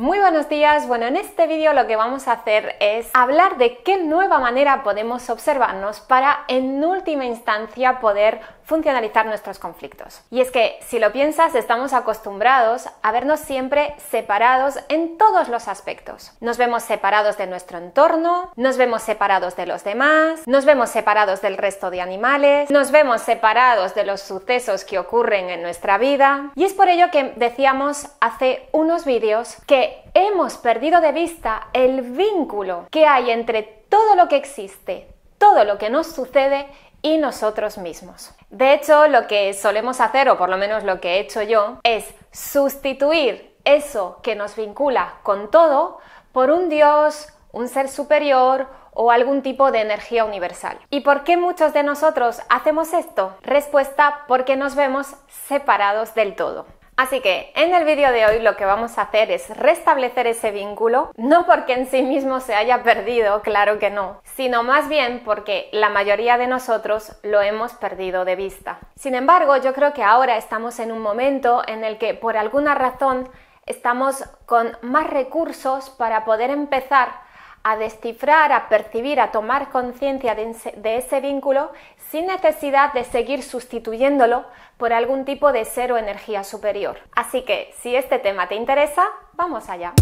Muy buenos días, bueno en este vídeo lo que vamos a hacer es hablar de qué nueva manera podemos observarnos para en última instancia poder funcionalizar nuestros conflictos. Y es que, si lo piensas, estamos acostumbrados a vernos siempre separados en todos los aspectos. Nos vemos separados de nuestro entorno, nos vemos separados de los demás, nos vemos separados del resto de animales, nos vemos separados de los sucesos que ocurren en nuestra vida. Y es por ello que decíamos hace unos vídeos que hemos perdido de vista el vínculo que hay entre todo lo que existe, todo lo que nos sucede y nosotros mismos. De hecho, lo que solemos hacer, o por lo menos lo que he hecho yo, es sustituir eso que nos vincula con todo por un Dios, un ser superior o algún tipo de energía universal. ¿Y por qué muchos de nosotros hacemos esto? Respuesta, porque nos vemos separados del todo. Así que en el vídeo de hoy lo que vamos a hacer es restablecer ese vínculo, no porque en sí mismo se haya perdido, claro que no, sino más bien porque la mayoría de nosotros lo hemos perdido de vista. Sin embargo, yo creo que ahora estamos en un momento en el que por alguna razón estamos con más recursos para poder empezar a descifrar, a percibir, a tomar conciencia de, ese vínculo sin necesidad de seguir sustituyéndolo por algún tipo de ser o energía superior. Así que, si este tema te interesa, vamos allá.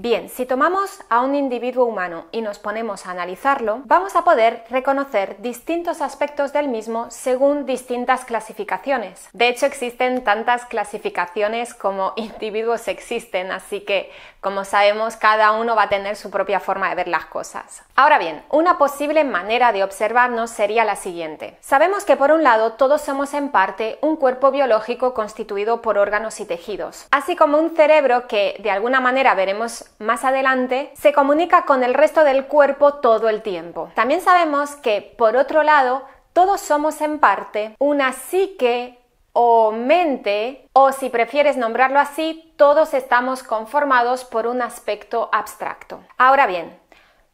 Bien, si tomamos a un individuo humano y nos ponemos a analizarlo, vamos a poder reconocer distintos aspectos del mismo según distintas clasificaciones. De hecho, existen tantas clasificaciones como individuos existen, así que, como sabemos, cada uno va a tener su propia forma de ver las cosas. Ahora bien, una posible manera de observarnos sería la siguiente. Sabemos que, por un lado, todos somos en parte un cuerpo biológico constituido por órganos y tejidos, así como un cerebro que, de alguna manera, veremos más adelante, se comunica con el resto del cuerpo todo el tiempo. También sabemos que, por otro lado, todos somos en parte una psique o mente, o si prefieres nombrarlo así, todos estamos conformados por un aspecto abstracto. Ahora bien,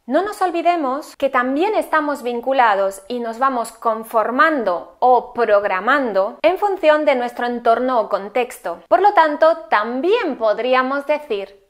no nos olvidemos que también estamos vinculados y nos vamos conformando o programando en función de nuestro entorno o contexto. Por lo tanto, también podríamos decir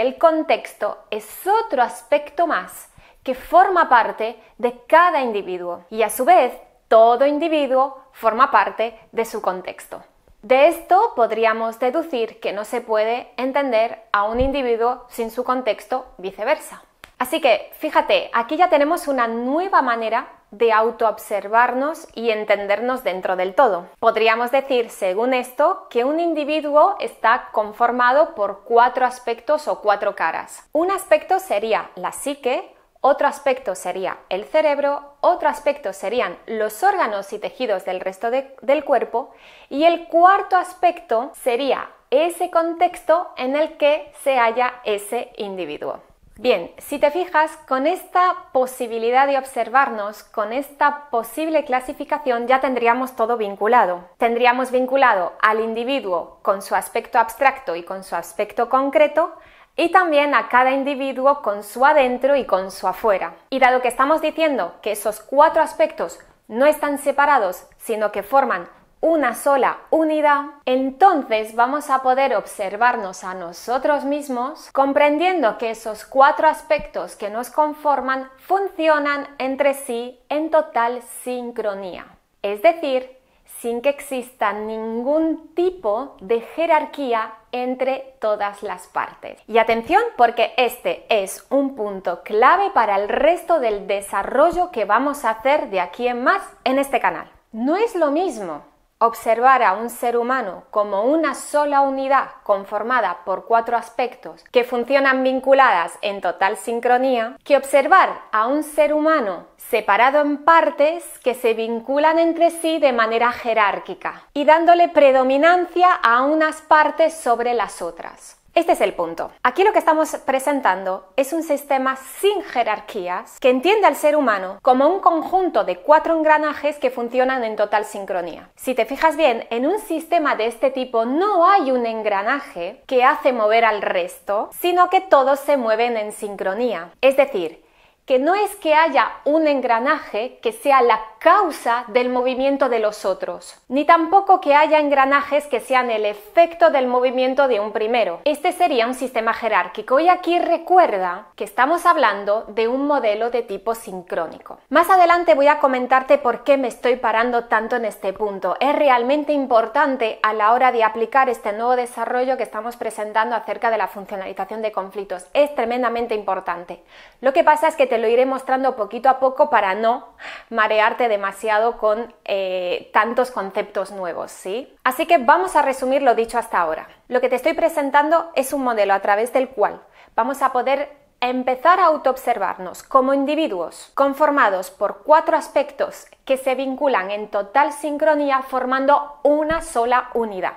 el contexto es otro aspecto más que forma parte de cada individuo y a su vez todo individuo forma parte de su contexto. De esto podríamos deducir que no se puede entender a un individuo sin su contexto, viceversa. Así que, fíjate, aquí ya tenemos una nueva manera de autoobservarnos y entendernos dentro del todo. Podríamos decir, según esto, que un individuo está conformado por cuatro aspectos o cuatro caras. Un aspecto sería la psique, otro aspecto sería el cerebro, otro aspecto serían los órganos y tejidos del resto del cuerpo y el cuarto aspecto sería ese contexto en el que se halla ese individuo. Bien, si te fijas, con esta posibilidad de observarnos, con esta posible clasificación, ya tendríamos todo vinculado. Tendríamos vinculado al individuo con su aspecto abstracto y con su aspecto concreto, y también a cada individuo con su adentro y con su afuera. Y dado que estamos diciendo que esos cuatro aspectos no están separados, sino que forman una sola unidad, entonces vamos a poder observarnos a nosotros mismos comprendiendo que esos cuatro aspectos que nos conforman funcionan entre sí en total sincronía. Es decir, sin que exista ningún tipo de jerarquía entre todas las partes. Y atención porque este es un punto clave para el resto del desarrollo que vamos a hacer de aquí en más en este canal. No es lo mismo Observar a un ser humano como una sola unidad conformada por cuatro aspectos que funcionan vinculadas en total sincronía, que observar a un ser humano separado en partes que se vinculan entre sí de manera jerárquica y dándole predominancia a unas partes sobre las otras. Este es el punto. Aquí lo que estamos presentando es un sistema sin jerarquías que entiende al ser humano como un conjunto de cuatro engranajes que funcionan en total sincronía. Si te fijas bien, en un sistema de este tipo no hay un engranaje que hace mover al resto, sino que todos se mueven en sincronía. Es decir, que no es que haya un engranaje que sea la causa del movimiento de los otros, ni tampoco que haya engranajes que sean el efecto del movimiento de un primero. Este sería un sistema jerárquico y aquí recuerda que estamos hablando de un modelo de tipo sincrónico. Más adelante voy a comentarte por qué me estoy parando tanto en este punto. Es realmente importante a la hora de aplicar este nuevo desarrollo que estamos presentando acerca de la funcionalización de conflictos. Es tremendamente importante. Lo que pasa es que te lo iré mostrando poquito a poco para no marearte demasiado con eh, tantos conceptos nuevos, ¿sí? Así que vamos a resumir lo dicho hasta ahora. Lo que te estoy presentando es un modelo a través del cual vamos a poder empezar a autoobservarnos como individuos conformados por cuatro aspectos que se vinculan en total sincronía formando una sola unidad.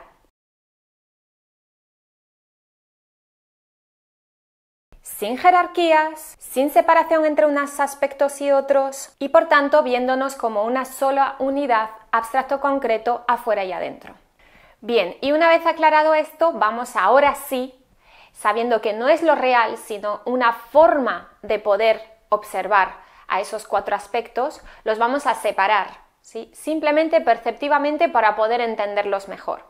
sin jerarquías, sin separación entre unos aspectos y otros, y por tanto viéndonos como una sola unidad abstracto concreto afuera y adentro. Bien, y una vez aclarado esto, vamos ahora sí, sabiendo que no es lo real, sino una forma de poder observar a esos cuatro aspectos, los vamos a separar, ¿sí? simplemente perceptivamente para poder entenderlos mejor.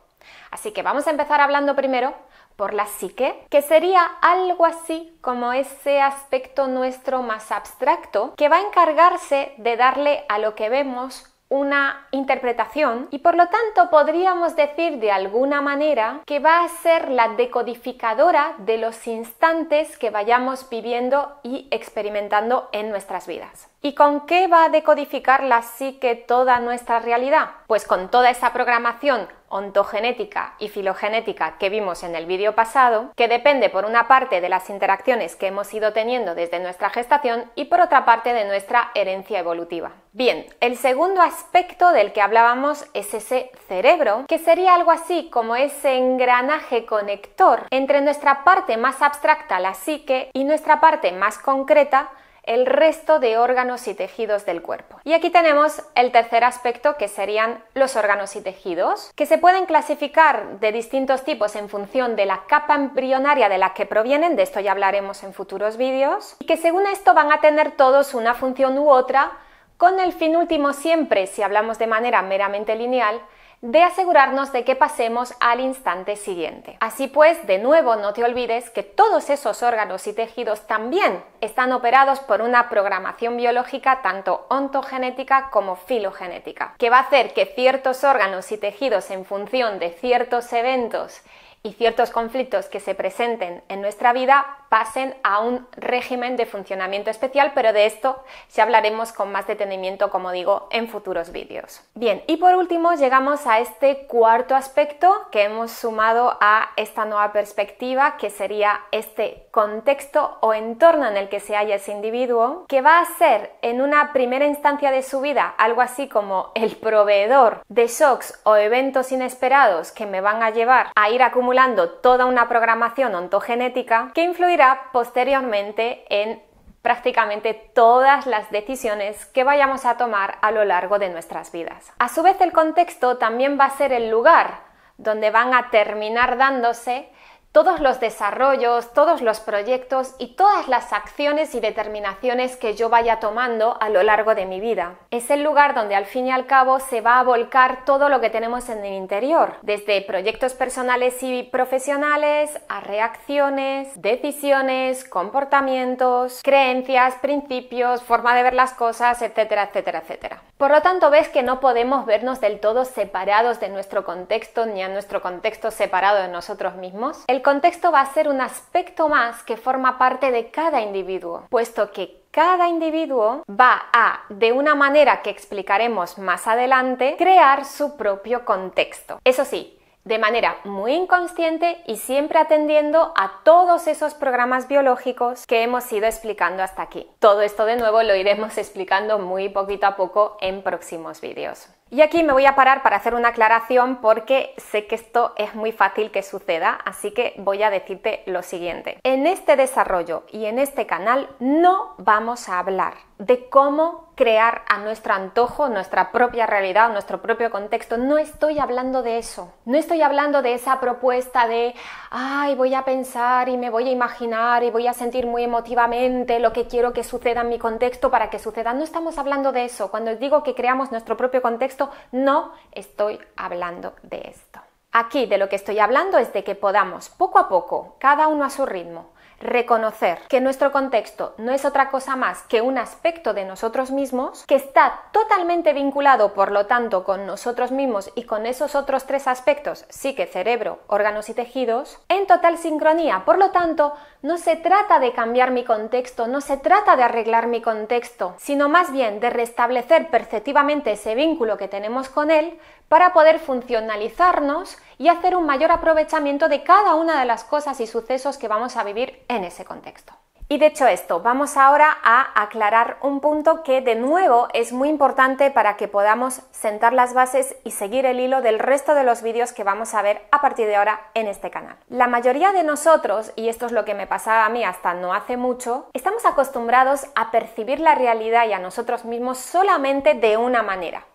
Así que vamos a empezar hablando primero por la psique, que sería algo así como ese aspecto nuestro más abstracto que va a encargarse de darle a lo que vemos una interpretación y por lo tanto podríamos decir de alguna manera que va a ser la decodificadora de los instantes que vayamos viviendo y experimentando en nuestras vidas. ¿Y con qué va a decodificar la psique toda nuestra realidad? Pues con toda esa programación ontogenética y filogenética que vimos en el vídeo pasado, que depende por una parte de las interacciones que hemos ido teniendo desde nuestra gestación y por otra parte de nuestra herencia evolutiva. Bien, el segundo aspecto del que hablábamos es ese cerebro, que sería algo así como ese engranaje conector entre nuestra parte más abstracta, la psique, y nuestra parte más concreta, el resto de órganos y tejidos del cuerpo. Y aquí tenemos el tercer aspecto que serían los órganos y tejidos, que se pueden clasificar de distintos tipos en función de la capa embrionaria de la que provienen, de esto ya hablaremos en futuros vídeos, y que según esto van a tener todos una función u otra, con el fin último siempre, si hablamos de manera meramente lineal, de asegurarnos de que pasemos al instante siguiente. Así pues, de nuevo, no te olvides que todos esos órganos y tejidos también están operados por una programación biológica tanto ontogenética como filogenética, que va a hacer que ciertos órganos y tejidos en función de ciertos eventos y ciertos conflictos que se presenten en nuestra vida pasen a un régimen de funcionamiento especial, pero de esto se hablaremos con más detenimiento, como digo, en futuros vídeos. Bien, y por último llegamos a este cuarto aspecto que hemos sumado a esta nueva perspectiva, que sería este contexto o entorno en el que se halla ese individuo, que va a ser en una primera instancia de su vida algo así como el proveedor de shocks o eventos inesperados que me van a llevar a ir acumulando toda una programación ontogenética que influirá posteriormente en prácticamente todas las decisiones que vayamos a tomar a lo largo de nuestras vidas. A su vez, el contexto también va a ser el lugar donde van a terminar dándose todos los desarrollos, todos los proyectos y todas las acciones y determinaciones que yo vaya tomando a lo largo de mi vida. Es el lugar donde al fin y al cabo se va a volcar todo lo que tenemos en el interior, desde proyectos personales y profesionales a reacciones, decisiones, comportamientos, creencias, principios, forma de ver las cosas, etcétera, etcétera, etcétera. Por lo tanto, ves que no podemos vernos del todo separados de nuestro contexto ni a nuestro contexto separado de nosotros mismos contexto va a ser un aspecto más que forma parte de cada individuo, puesto que cada individuo va a, de una manera que explicaremos más adelante, crear su propio contexto. Eso sí, de manera muy inconsciente y siempre atendiendo a todos esos programas biológicos que hemos ido explicando hasta aquí. Todo esto de nuevo lo iremos explicando muy poquito a poco en próximos vídeos. Y aquí me voy a parar para hacer una aclaración porque sé que esto es muy fácil que suceda, así que voy a decirte lo siguiente. En este desarrollo y en este canal no vamos a hablar de cómo crear a nuestro antojo nuestra propia realidad, nuestro propio contexto. No estoy hablando de eso. No estoy hablando de esa propuesta de, ay, voy a pensar y me voy a imaginar y voy a sentir muy emotivamente lo que quiero que suceda en mi contexto para que suceda. No estamos hablando de eso. Cuando digo que creamos nuestro propio contexto, no estoy hablando de esto. Aquí de lo que estoy hablando es de que podamos poco a poco, cada uno a su ritmo, reconocer que nuestro contexto no es otra cosa más que un aspecto de nosotros mismos que está totalmente vinculado, por lo tanto, con nosotros mismos y con esos otros tres aspectos, sí que cerebro, órganos y tejidos, en total sincronía. Por lo tanto, no se trata de cambiar mi contexto, no se trata de arreglar mi contexto, sino más bien de restablecer perceptivamente ese vínculo que tenemos con él para poder funcionalizarnos y hacer un mayor aprovechamiento de cada una de las cosas y sucesos que vamos a vivir en ese contexto. Y de hecho esto, vamos ahora a aclarar un punto que de nuevo es muy importante para que podamos sentar las bases y seguir el hilo del resto de los vídeos que vamos a ver a partir de ahora en este canal. La mayoría de nosotros, y esto es lo que me pasaba a mí hasta no hace mucho, estamos acostumbrados a percibir la realidad y a nosotros mismos solamente de una manera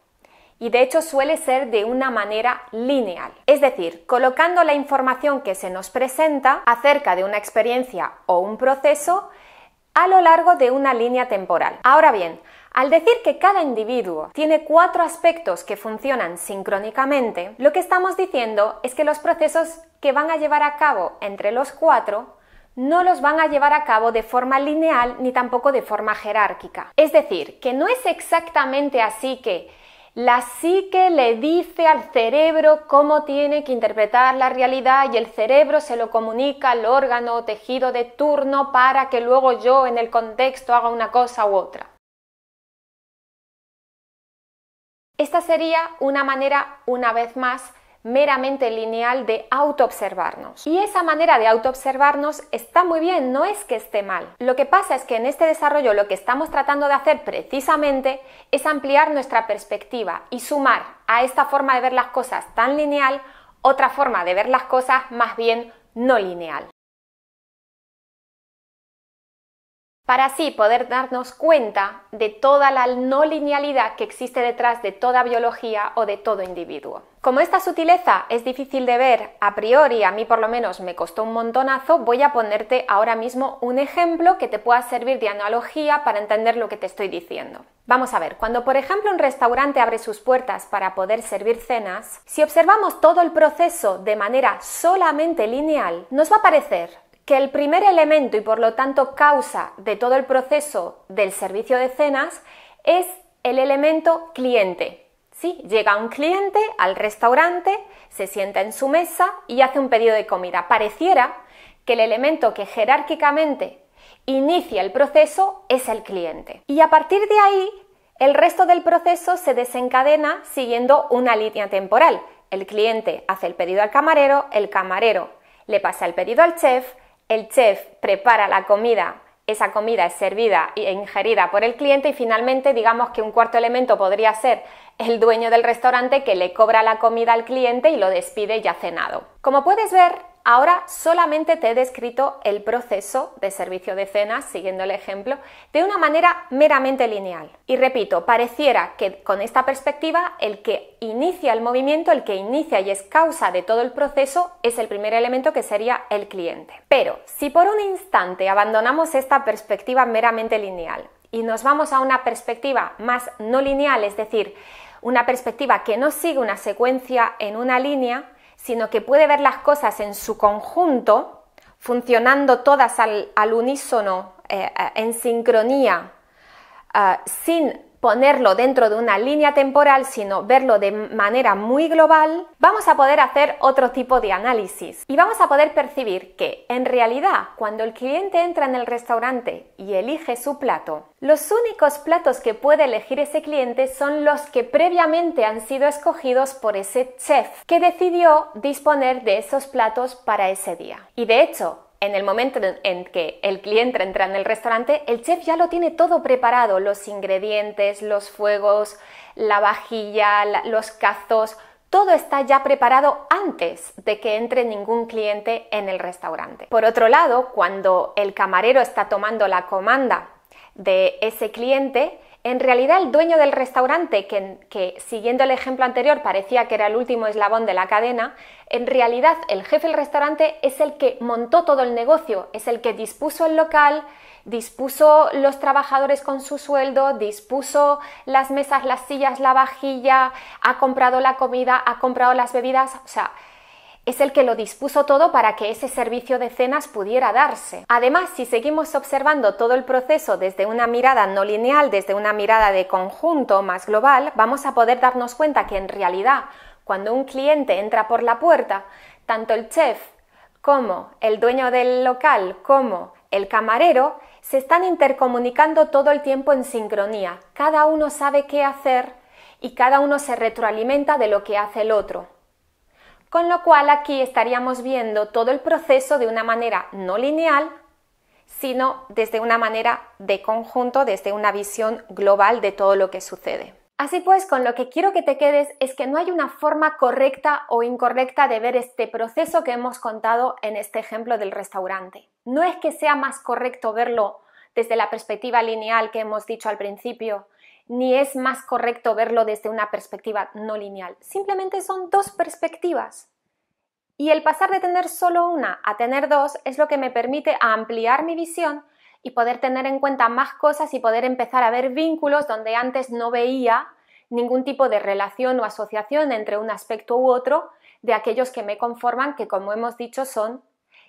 y de hecho suele ser de una manera lineal. Es decir, colocando la información que se nos presenta acerca de una experiencia o un proceso a lo largo de una línea temporal. Ahora bien, al decir que cada individuo tiene cuatro aspectos que funcionan sincrónicamente, lo que estamos diciendo es que los procesos que van a llevar a cabo entre los cuatro no los van a llevar a cabo de forma lineal ni tampoco de forma jerárquica. Es decir, que no es exactamente así que la psique le dice al cerebro cómo tiene que interpretar la realidad y el cerebro se lo comunica al órgano o tejido de turno para que luego yo en el contexto haga una cosa u otra. Esta sería una manera, una vez más, meramente lineal de autoobservarnos. Y esa manera de autoobservarnos está muy bien, no es que esté mal. Lo que pasa es que en este desarrollo lo que estamos tratando de hacer precisamente es ampliar nuestra perspectiva y sumar a esta forma de ver las cosas tan lineal otra forma de ver las cosas más bien no lineal. para así poder darnos cuenta de toda la no linealidad que existe detrás de toda biología o de todo individuo. Como esta sutileza es difícil de ver a priori, a mí por lo menos me costó un montonazo, voy a ponerte ahora mismo un ejemplo que te pueda servir de analogía para entender lo que te estoy diciendo. Vamos a ver, cuando por ejemplo un restaurante abre sus puertas para poder servir cenas, si observamos todo el proceso de manera solamente lineal, nos va a parecer que el primer elemento y por lo tanto causa de todo el proceso del servicio de cenas es el elemento cliente. ¿Sí? Llega un cliente al restaurante, se sienta en su mesa y hace un pedido de comida. Pareciera que el elemento que jerárquicamente inicia el proceso es el cliente. Y a partir de ahí, el resto del proceso se desencadena siguiendo una línea temporal. El cliente hace el pedido al camarero, el camarero le pasa el pedido al chef, el chef prepara la comida, esa comida es servida e ingerida por el cliente y finalmente digamos que un cuarto elemento podría ser el dueño del restaurante que le cobra la comida al cliente y lo despide ya cenado. Como puedes ver, Ahora solamente te he descrito el proceso de servicio de cenas, siguiendo el ejemplo, de una manera meramente lineal. Y repito, pareciera que con esta perspectiva el que inicia el movimiento, el que inicia y es causa de todo el proceso, es el primer elemento que sería el cliente. Pero si por un instante abandonamos esta perspectiva meramente lineal y nos vamos a una perspectiva más no lineal, es decir, una perspectiva que no sigue una secuencia en una línea, sino que puede ver las cosas en su conjunto, funcionando todas al, unísono, eh, eh, en sincronía, ah, sin ponerlo dentro de una línea temporal, sino verlo de manera muy global, vamos a poder hacer otro tipo de análisis y vamos a poder percibir que, en realidad, cuando el cliente entra en el restaurante y elige su plato, los únicos platos que puede elegir ese cliente son los que previamente han sido escogidos por ese chef que decidió disponer de esos platos para ese día. Y de hecho, en el momento en que el cliente entra en el restaurante, el chef ya lo tiene todo preparado, los ingredientes, los fuegos, la vajilla, los cazos, todo está ya preparado antes de que entre ningún cliente en el restaurante. Por otro lado, cuando el camarero está tomando la comanda de ese cliente, en realidad, el dueño del restaurante, que, siguiendo el ejemplo anterior parecía que era el último eslabón de la cadena, en realidad el jefe del restaurante es el que montó todo el negocio, es el que dispuso el local, dispuso los trabajadores con su sueldo, dispuso las mesas, las sillas, la vajilla, ha comprado la comida, ha comprado las bebidas, o sea, es el que lo dispuso todo para que ese servicio de cenas pudiera darse. Además, si seguimos observando todo el proceso desde una mirada no lineal, desde una mirada de conjunto más global, vamos a poder darnos cuenta que en realidad, cuando un cliente entra por la puerta, tanto el chef como el dueño del local como el camarero se están intercomunicando todo el tiempo en sincronía. Cada uno sabe qué hacer y cada uno se retroalimenta de lo que hace el otro. Con lo cual aquí estaríamos viendo todo el proceso de una manera no lineal, sino desde una manera de conjunto, desde una visión global de todo lo que sucede. Así pues, con lo que quiero que te quedes es que no hay una forma correcta o incorrecta de ver este proceso que hemos contado en este ejemplo del restaurante. No es que sea más correcto verlo desde la perspectiva lineal que hemos dicho al principio, ni es más correcto verlo desde una perspectiva no lineal. Simplemente son dos perspectivas. Y el pasar de tener solo una a tener dos es lo que me permite ampliar mi visión y poder tener en cuenta más cosas y poder empezar a ver vínculos donde antes no veía ningún tipo de relación o asociación entre un aspecto u otro de aquellos que me conforman, que como hemos dicho son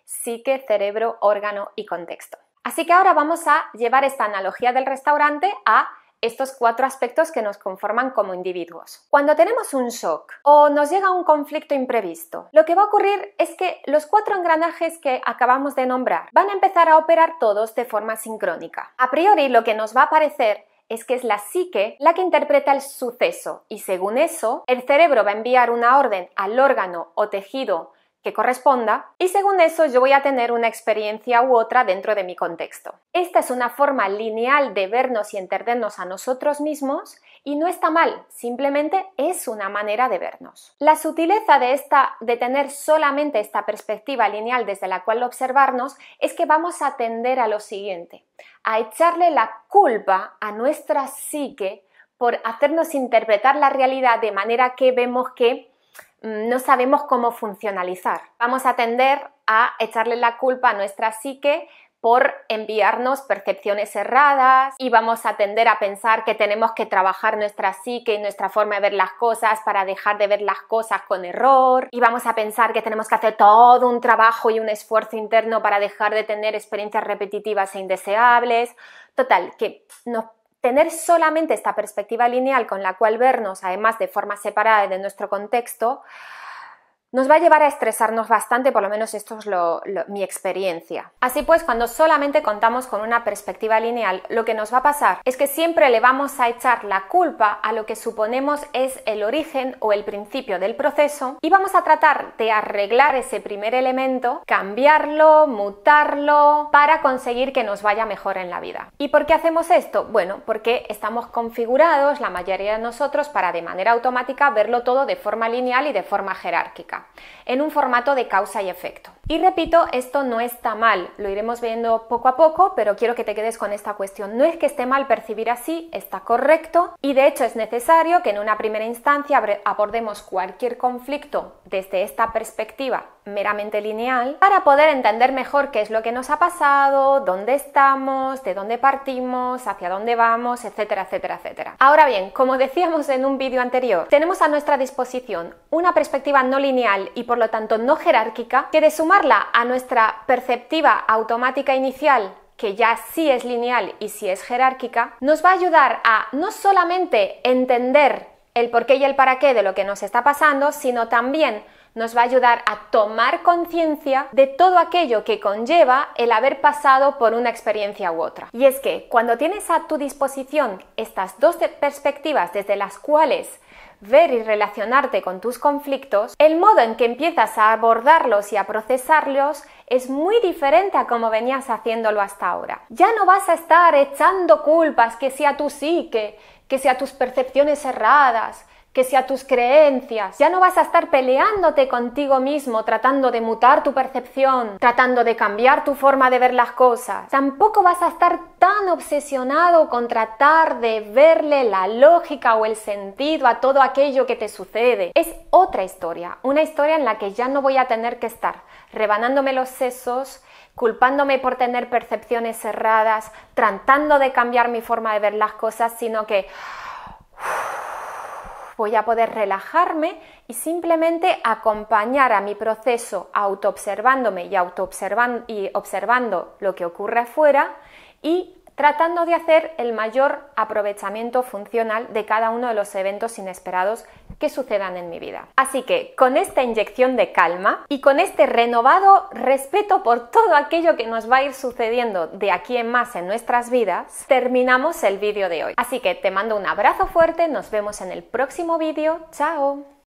psique, cerebro, órgano y contexto. Así que ahora vamos a llevar esta analogía del restaurante a estos cuatro aspectos que nos conforman como individuos. Cuando tenemos un shock o nos llega un conflicto imprevisto, lo que va a ocurrir es que los cuatro engranajes que acabamos de nombrar van a empezar a operar todos de forma sincrónica. A priori lo que nos va a parecer es que es la psique la que interpreta el suceso y según eso, el cerebro va a enviar una orden al órgano o tejido que corresponda y según eso yo voy a tener una experiencia u otra dentro de mi contexto. Esta es una forma lineal de vernos y entendernos a nosotros mismos y no está mal, simplemente es una manera de vernos. La sutileza de esta de tener solamente esta perspectiva lineal desde la cual observarnos es que vamos a atender a lo siguiente, a echarle la culpa a nuestra psique por hacernos interpretar la realidad de manera que vemos que Mm, no sabemos cómo funcionalizar. Vamos a tender a echarle la culpa a nuestra psique por enviarnos percepciones erradas y vamos a tender a pensar que tenemos que trabajar nuestra psique y nuestra forma de ver las cosas para dejar de ver las cosas con error y vamos a pensar que tenemos que hacer todo un trabajo y un esfuerzo interno para dejar de tener experiencias repetitivas e indeseables. Total, que nos tener solamente esta perspectiva lineal con la cual vernos, además de forma separada de nuestro contexto, nos va a llevar a estresarnos bastante, por lo menos esto es mi experiencia. Así pues, cuando solamente contamos con una perspectiva lineal, lo que nos va a pasar es que siempre le vamos a echar la culpa a lo que suponemos es el origen o el principio del proceso y vamos a tratar de arreglar ese primer elemento, cambiarlo, mutarlo, para conseguir que nos vaya mejor en la vida. ¿Y por qué hacemos esto? Bueno, porque estamos configurados, la mayoría de nosotros, para de manera automática verlo todo de forma lineal y de forma jerárquica. En un formato de causa y efecto. Y repito, esto no está mal, lo iremos viendo poco a poco, pero quiero que te quedes con esta cuestión. No es que esté mal percibir así, está correcto y de hecho es necesario que en una primera instancia abordemos cualquier conflicto desde esta perspectiva meramente lineal para poder entender mejor qué es lo que nos ha pasado, dónde estamos, de dónde partimos, hacia dónde vamos, etcétera, etcétera, etcétera. Ahora bien, como decíamos en un vídeo anterior, tenemos a nuestra disposición una perspectiva no lineal y por lo tanto no jerárquica que de suma a nuestra perceptiva automática inicial, que ya sí es lineal y sí es jerárquica, nos va a ayudar a no solamente entender el por qué y el para qué de lo que nos está pasando, sino también nos va a ayudar a tomar conciencia de todo aquello que conlleva el haber pasado por una experiencia u otra. Y es que cuando tienes a tu disposición estas dos perspectivas desde las cuales ver y relacionarte con tus conflictos, el modo en que empiezas a abordarlos y a procesarlos es muy diferente a como venías haciéndolo hasta ahora. Ya no vas a estar echando culpas que sea tu psique, que sea tus percepciones erradas, que sea tus creencias. Ya no vas a estar peleándote contigo mismo, tratando de mutar tu percepción, tratando de cambiar tu forma de ver las cosas. Tampoco vas a estar tan obsesionado con tratar de verle la lógica o el sentido a todo aquello que te sucede. Es otra historia, una historia en la que ya no voy a tener que estar rebanándome los sesos, culpándome por tener percepciones cerradas, tratando de cambiar mi forma de ver las cosas, sino que voy a poder relajarme y simplemente acompañar a mi proceso autoobservándome y, auto y observando lo que ocurre afuera y tratando de hacer el mayor aprovechamiento funcional de cada uno de los eventos inesperados que sucedan en mi vida. Así que con esta inyección de calma y con este renovado respeto por todo aquello que nos va a ir sucediendo de aquí en más en nuestras vidas, terminamos el vídeo de hoy. Así que te mando un abrazo fuerte, nos vemos en el próximo vídeo, chao.